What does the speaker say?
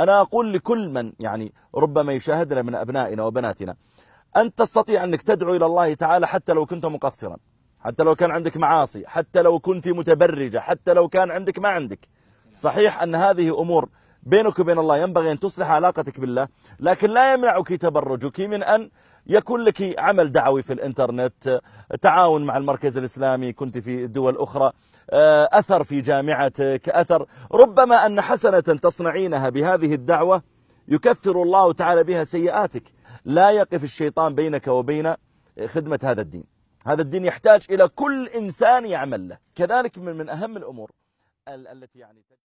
أنا أقول لكل من يعني ربما يشاهدنا من أبنائنا وبناتنا أن تستطيع أنك تدعو إلى الله تعالى حتى لو كنت مقصرا حتى لو كان عندك معاصي حتى لو كنت متبرجة حتى لو كان عندك ما عندك صحيح أن هذه أمور بينك وبين الله ينبغي أن تصلح علاقتك بالله لكن لا يمنعك تبرجك من أن يكون لك عمل دعوي في الانترنت تعاون مع المركز الإسلامي كنت في دول أخرى آه، أثر في جامعتك أثر ربما أن حسنة تصنعينها بهذه الدعوة يكفر الله تعالى بها سيئاتك لا يقف الشيطان بينك وبين خدمة هذا الدين هذا الدين يحتاج إلى كل إنسان يعمل له كذلك من, من أهم الأمور التي يعني